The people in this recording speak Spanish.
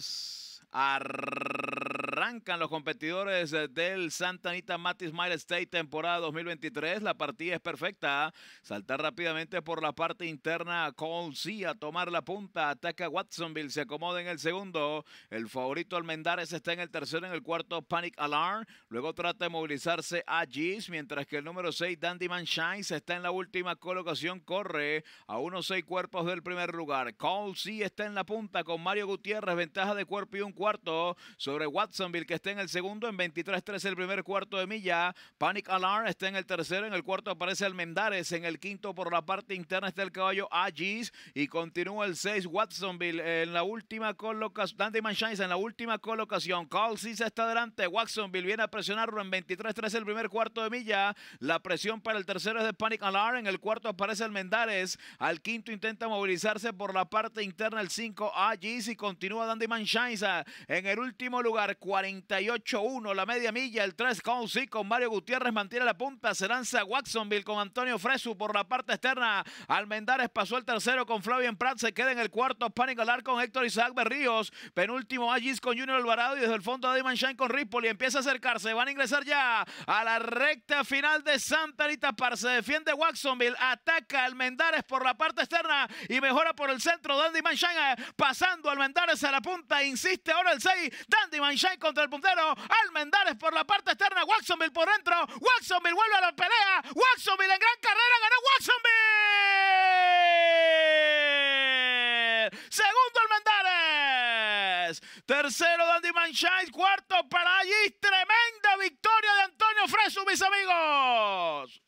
buenas. Arr Arrancan los competidores eh, del Santa Anita Matis Mile State temporada 2023. La partida es perfecta. ¿eh? salta rápidamente por la parte interna Cole C a tomar la punta. Ataca Watsonville, se acomoda en el segundo. El favorito Almendares está en el tercero, en el cuarto Panic Alarm. Luego trata de movilizarse a Gis, mientras que el número 6 Dandy shines está en la última colocación. Corre a unos seis cuerpos del primer lugar. Cole C está en la punta con Mario Gutiérrez, ventaja de cuerpo y un cuarto sobre Watson que está en el segundo, en 23-3 el primer cuarto de milla. Panic Alarm está en el tercero, en el cuarto aparece el Almendares, en el quinto por la parte interna está el caballo Agis y continúa el 6 Watsonville en la última colocación, Dandy Manshines en la última colocación. Callsis está adelante, Watsonville viene a presionarlo en 23-3 el primer cuarto de milla. La presión para el tercero es de Panic Alarm, en el cuarto aparece el Almendares, al quinto intenta movilizarse por la parte interna el 5 Agis y continúa Dandy Manshine ah, en el último lugar. 48-1 la media milla, el 3 con con Mario Gutiérrez mantiene la punta, se lanza Watsonville con Antonio Fresu por la parte externa, Almendares pasó el tercero con Flavian Prat, se queda en el cuarto, Panic Alar con Héctor Isaac Berríos, penúltimo Agis con Junior Alvarado y desde el fondo de Shine con Ripoli, empieza a acercarse, van a ingresar ya a la recta final de Santa Anita Par, se defiende Watsonville, ataca Almendares por la parte externa y mejora por el centro, Dandy Manshine eh, pasando Almendares a la punta, insiste ahora el 6, Dandy Manshine contra el puntero. Almendares por la parte externa. Watsonville por dentro. Watsonville vuelve a la pelea. Watsonville en gran carrera. Ganó Watsonville. Segundo Almendares. Tercero Dandy Manshine. Cuarto para allí. Tremenda victoria de Antonio Fresu, mis amigos.